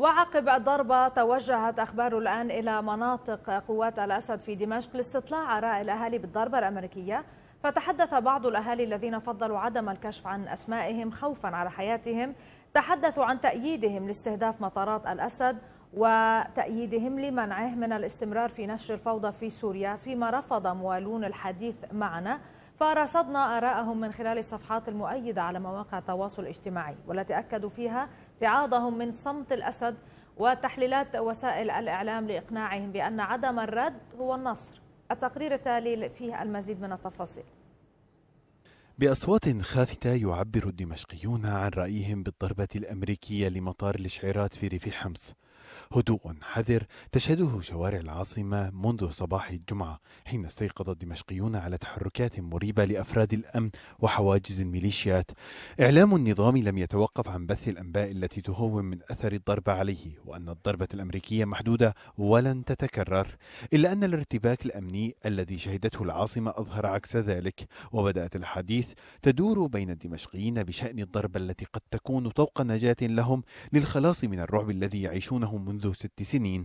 وعقب الضربة توجهت أخبار الآن إلى مناطق قوات الأسد في دمشق لاستطلاع آراء الأهالي بالضربة الأمريكية فتحدث بعض الأهالي الذين فضلوا عدم الكشف عن أسمائهم خوفا على حياتهم تحدثوا عن تأييدهم لاستهداف مطارات الأسد وتأييدهم لمنعه من الاستمرار في نشر الفوضى في سوريا فيما رفض موالون الحديث معنا فرصدنا آراءهم من خلال الصفحات المؤيدة على مواقع التواصل الاجتماعي والتي أكدوا فيها ابتعاضهم من صمت الأسد وتحليلات وسائل الإعلام لإقناعهم بأن عدم الرد هو النصر التقرير التالي فيه المزيد من التفاصيل بأصوات خافتة يعبر الدمشقيون عن رأيهم بالضربة الأمريكية لمطار الإشعارات في ريف حمص هدوء حذر تشهده شوارع العاصمة منذ صباح الجمعة حين استيقظ الدمشقيون على تحركات مريبة لأفراد الأمن وحواجز الميليشيات إعلام النظام لم يتوقف عن بث الأنباء التي تهون من أثر الضربه عليه وأن الضربة الأمريكية محدودة ولن تتكرر إلا أن الارتباك الأمني الذي شهدته العاصمة أظهر عكس ذلك وبدأت الحديث تدور بين الدمشقيين بشأن الضربة التي قد تكون طوق نجاة لهم للخلاص من الرعب الذي يعيشونه منذ ست سنين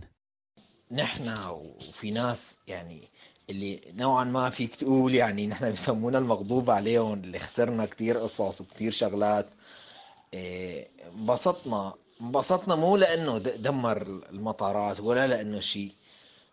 نحن وفي ناس يعني اللي نوعا ما فيك تقول يعني نحن بيسمونا المغضوب عليهم اللي خسرنا كتير قصص وكتير شغلات إيه، انبسطنا انبسطنا مو لانه دمر المطارات ولا لانه شيء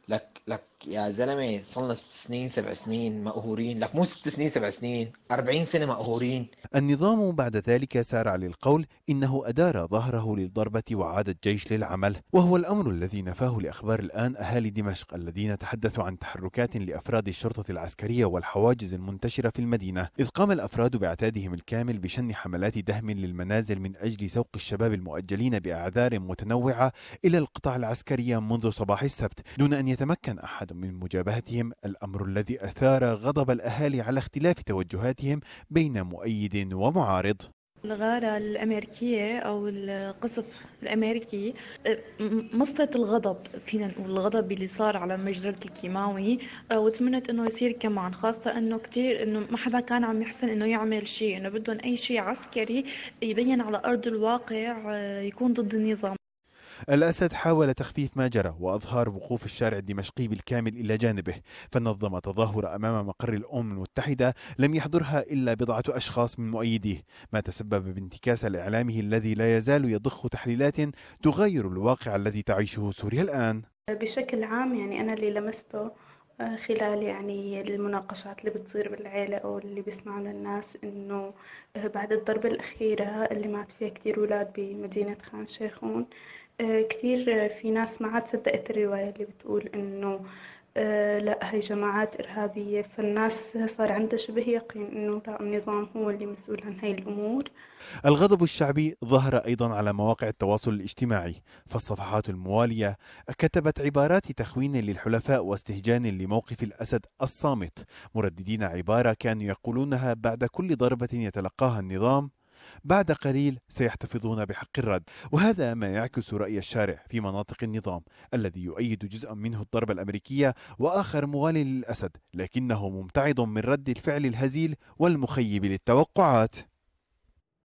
لك لك يا زلمه صلنا ست سنين سبع سنين مقهورين لك مو ست سنين سبع سنين أربعين سنه مقهورين النظام بعد ذلك سارع للقول انه ادار ظهره للضربه وعاد الجيش للعمل وهو الامر الذي نفاه لاخبار الان اهالي دمشق الذين تحدثوا عن تحركات لافراد الشرطه العسكريه والحواجز المنتشره في المدينه اذ قام الافراد باعتادهم الكامل بشن حملات دهم للمنازل من اجل سوق الشباب المؤجلين باعذار متنوعه الى القطاع العسكريه منذ صباح السبت دون ان يتمكن أحد من مجابهتهم الأمر الذي أثار غضب الأهالي على اختلاف توجهاتهم بين مؤيد ومعارض الغارة الأمريكية أو القصف الأمريكي مصت الغضب فينا نقول الغضب اللي صار على مجزرة الكيماوي وتمنت إنه يصير كمان خاصة إنه كتير إنه ما حدا كان عم يحسن إنه يعمل شيء إنه بدهم أي شيء عسكري يبين على أرض الواقع آه، يكون ضد النظام الأسد حاول تخفيف ما جرى وأظهر وقوف الشارع الدمشقي بالكامل إلى جانبه فنظم تظاهر أمام مقر الأمم المتحدة لم يحضرها إلا بضعة أشخاص من مؤيديه ما تسبب بانتكاس لإعلامه الذي لا يزال يضخ تحليلات تغير الواقع الذي تعيشه سوريا الآن بشكل عام يعني أنا اللي لمسته آه، خلال يعني المناقشات اللي بتصير بالعيلة أو اللي بيسمعوا للناس إنه آه، بعد الضربة الأخيرة اللي مات فيها كتير أولاد بمدينة خان شيخون كثير في ناس ما عاد صدقت الرواية اللي بتقول إنه آه، لا هي جماعات إرهابية فالناس صار عندها شبه يقين إنه لا النظام هو اللي مسؤول عن هاي الأمور الغضب الشعبي ظهر أيضا على مواقع التواصل الاجتماعي فالصفحات الموالية كتبت عبارات تخوين للحلفاء واستهجان لموقف الأسد الصامت مرددين عبارة كانوا يقولونها بعد كل ضربة يتلقاها النظام بعد قليل سيحتفظون بحق الرد وهذا ما يعكس رأي الشارع في مناطق النظام الذي يؤيد جزءا منه الضربة الأمريكية وآخر موال للأسد لكنه ممتعض من رد الفعل الهزيل والمخيب للتوقعات